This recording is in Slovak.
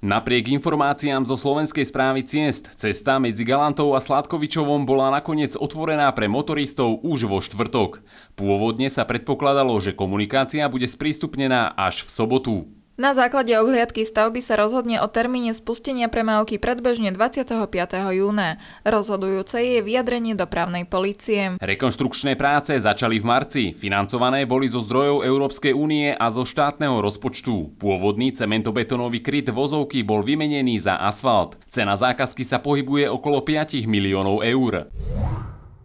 Napriek informáciám zo Slovenskej správy ciest, cesta medzi Galantou a Sládkovičovom bola nakoniec otvorená pre motoristov už vo štvrtok. Pôvodne sa predpokladalo, že komunikácia bude sprístupnená až v sobotu. Na základe obhliadky stavby sa rozhodne o termíne spustenia premávky predbežne 25. júna. Rozhodujúce je vyjadrenie dopravnej policie. Rekonštrukčné práce začali v marci. Financované boli zo zdrojov Európskej únie a zo štátneho rozpočtu. Pôvodný cementobetónový kryt vozovky bol vymenený za asfalt. Cena zákazky sa pohybuje okolo 5 miliónov eur.